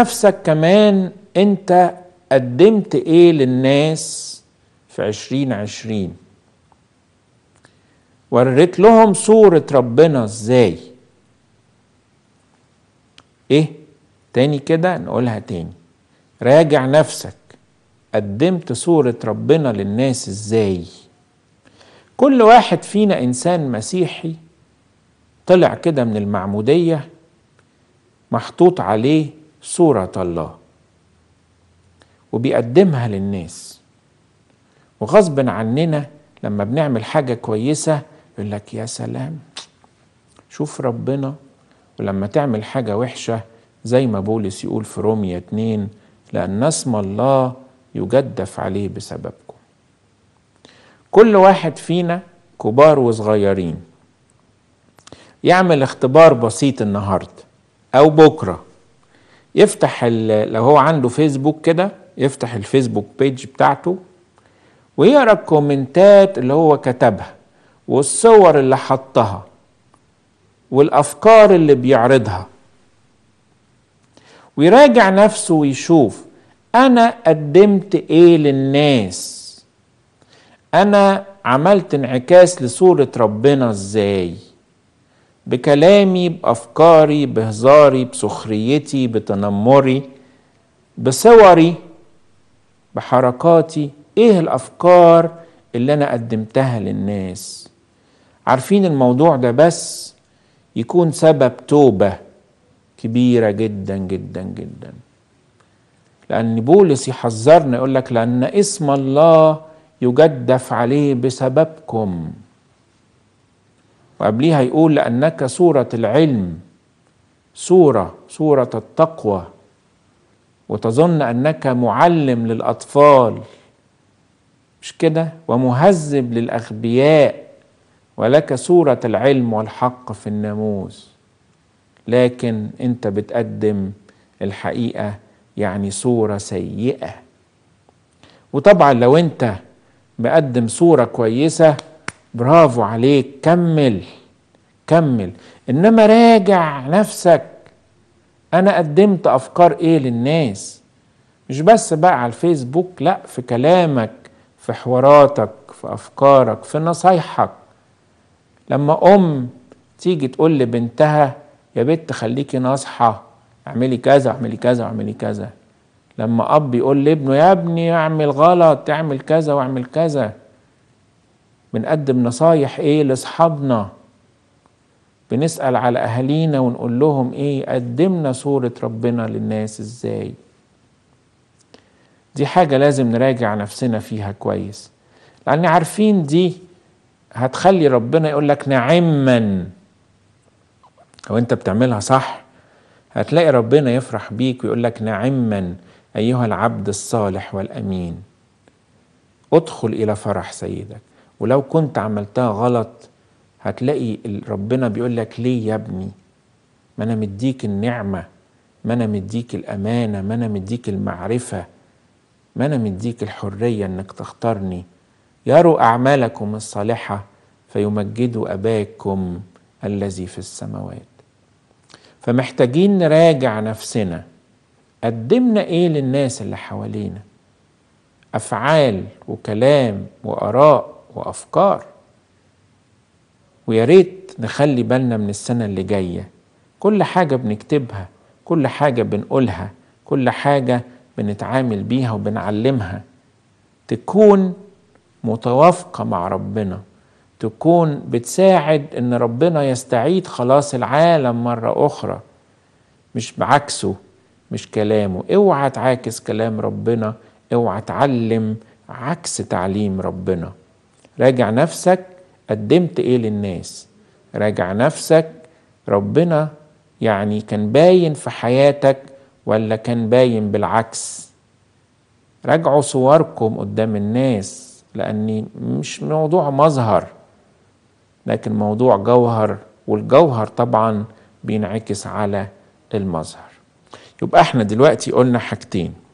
نفسك كمان انت قدمت ايه للناس في عشرين عشرين وريت لهم صورة ربنا ازاي ايه تاني كده نقولها تاني راجع نفسك قدمت صورة ربنا للناس ازاي كل واحد فينا انسان مسيحي طلع كده من المعمودية محطوط عليه صورة الله وبيقدمها للناس وغصب عننا لما بنعمل حاجة كويسة يقول لك يا سلام شوف ربنا ولما تعمل حاجة وحشة زي ما بولس يقول في رومية 2 لأن اسم الله يجدف عليه بسببكم كل واحد فينا كبار وصغيرين يعمل اختبار بسيط النهاردة أو بكرة يفتح لو هو عنده فيسبوك كده يفتح الفيسبوك بيج بتاعته ويقرا الكومنتات اللي هو كتبها والصور اللي حطها والافكار اللي بيعرضها ويراجع نفسه ويشوف انا قدمت ايه للناس انا عملت انعكاس لصوره ربنا ازاي بكلامي بأفكاري بهزاري بسخريتي بتنمري بصوري بحركاتي إيه الأفكار اللي أنا قدمتها للناس عارفين الموضوع ده بس يكون سبب توبة كبيرة جدا جدا جدا لأن بولس يحذرنا يقول لك لأن اسم الله يجدف عليه بسببكم وقبليها يقول لأنك سورة العلم سورة سورة التقوى وتظن أنك معلم للأطفال مش كده ومهذب للأغبياء ولك سورة العلم والحق في الناموس لكن أنت بتقدم الحقيقة يعني صورة سيئة وطبعا لو أنت مقدم صورة كويسة برافو عليك كمل كمل انما راجع نفسك انا قدمت افكار ايه للناس مش بس بقى على الفيسبوك لا في كلامك في حواراتك في افكارك في نصايحك لما ام تيجي تقول لبنتها يا بنت خليكي ناصحه اعملي كذا اعملي كذا اعملي كذا لما اب يقول لابنه يا ابني اعمل غلط اعمل كذا واعمل كذا بنقدم نصايح ايه لاصحابنا بنسال على اهالينا ونقول لهم ايه قدمنا صوره ربنا للناس ازاي دي حاجه لازم نراجع نفسنا فيها كويس لان عارفين دي هتخلي ربنا يقول لك نعما لو انت بتعملها صح هتلاقي ربنا يفرح بيك ويقول لك نعما ايها العبد الصالح والامين ادخل الى فرح سيدك ولو كنت عملتها غلط هتلاقي ربنا بيقول لك ليه يا ابني ما انا مديك النعمه ما انا مديك الامانه ما انا مديك المعرفه ما انا مديك الحريه انك تختارني يروا اعمالكم الصالحه فيمجدوا اباكم الذي في السماوات فمحتاجين نراجع نفسنا قدمنا ايه للناس اللي حوالينا افعال وكلام واراء وافكار ويا ريت نخلي بالنا من السنه اللي جايه كل حاجه بنكتبها كل حاجه بنقولها كل حاجه بنتعامل بيها وبنعلمها تكون متوافقه مع ربنا تكون بتساعد ان ربنا يستعيد خلاص العالم مره اخرى مش بعكسه مش كلامه اوعى تعاكس كلام ربنا اوعى تعلم عكس تعليم ربنا راجع نفسك قدمت ايه للناس راجع نفسك ربنا يعني كان باين في حياتك ولا كان باين بالعكس راجعوا صوركم قدام الناس لاني مش موضوع مظهر لكن موضوع جوهر والجوهر طبعا بينعكس على المظهر يبقى احنا دلوقتي قلنا حاجتين